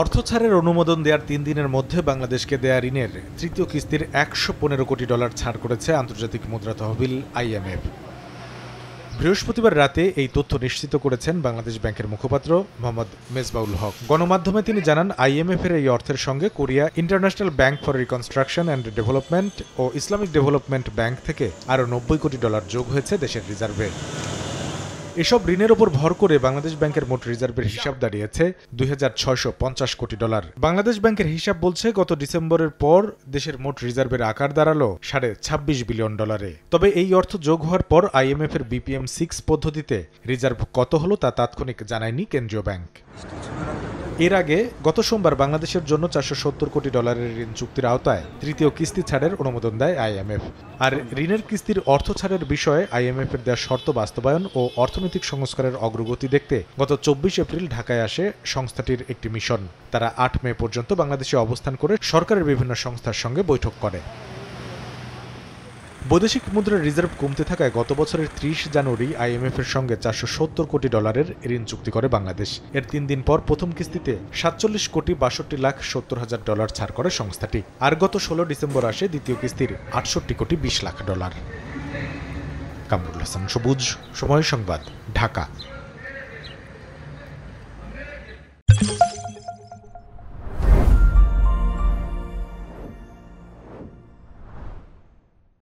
অর্থ ছাড়ের অনুমোদন দেওয়ার তিন দিনের মধ্যে বাংলাদেশকে দেয়া ঋণের তৃতীয় কিস্তির একশো পনেরো কোটি ডলার ছাড় করেছে আন্তর্জাতিক মুদ্রা তহবিল আইএমএফ বৃহস্পতিবার রাতে এই তথ্য নিশ্চিত করেছেন বাংলাদেশ ব্যাংকের মুখপাত্র মোহাম্মদ মেজবাউল হক গণমাধ্যমে তিনি জানান আইএমএফ এর এই অর্থের সঙ্গে Korea International Bank for Reconstruction and Development ও ইসলামিক ডেভেলপমেন্ট ব্যাংক থেকে আরও নব্বই কোটি ডলার যোগ হয়েছে দেশের রিজার্ভে এসব ঋণের ওপর ভর করে বাংলাদেশ ব্যাংকের মোট রিজার্ভের হিসাব দাঁড়িয়েছে দুই কোটি ডলার বাংলাদেশ ব্যাংকের হিসাব বলছে গত ডিসেম্বরের পর দেশের মোট রিজার্ভের আকার দাঁড়ালো সাড়ে ছাব্বিশ বিলিয়ন ডলারে তবে এই অর্থ যোগ হওয়ার পর আইএমএফ এর বিপিএম সিক্স পদ্ধতিতে রিজার্ভ কত হলো তা তাৎক্ষণিক জানায়নি কেন্দ্রীয় ব্যাংক এর আগে গত সোমবার বাংলাদেশের জন্য চারশো সত্তর কোটি ডলারের ঋণ চুক্তির আওতায় তৃতীয় কিস্তি ছাড়ের অনুমোদন দেয় আইএমএফ আর ঋণের কিস্তির অর্থ ছাড়ের বিষয়ে আইএমএফ এর দেওয়া শর্ত বাস্তবায়ন ও অর্থনৈতিক সংস্কারের অগ্রগতি দেখতে গত চব্বিশ এপ্রিল ঢাকায় আসে সংস্থাটির একটি মিশন তারা আট মে পর্যন্ত বাংলাদেশে অবস্থান করে সরকারের বিভিন্ন সংস্থার সঙ্গে বৈঠক করে বৈদেশিক মুদ্রার রিজার্ভ কমতে থাকায় গত বছরের ত্রিশ জানুয়ারি আইএমএফ এর সঙ্গে চারশো সত্তর কোটি ডলারের ঋণ চুক্তি করে বাংলাদেশ এর তিন দিন পর প্রথম কিস্তিতে সাতচল্লিশ কোটি বাষট্টি লাখ সত্তর হাজার ডলার ছাড় করে সংস্থাটি আর গত ষোলো ডিসেম্বর আসে দ্বিতীয় কিস্তির আটষট্টি কোটি বিশ লাখ ডলার কামরুল হাসান সবুজ সময় সংবাদ ঢাকা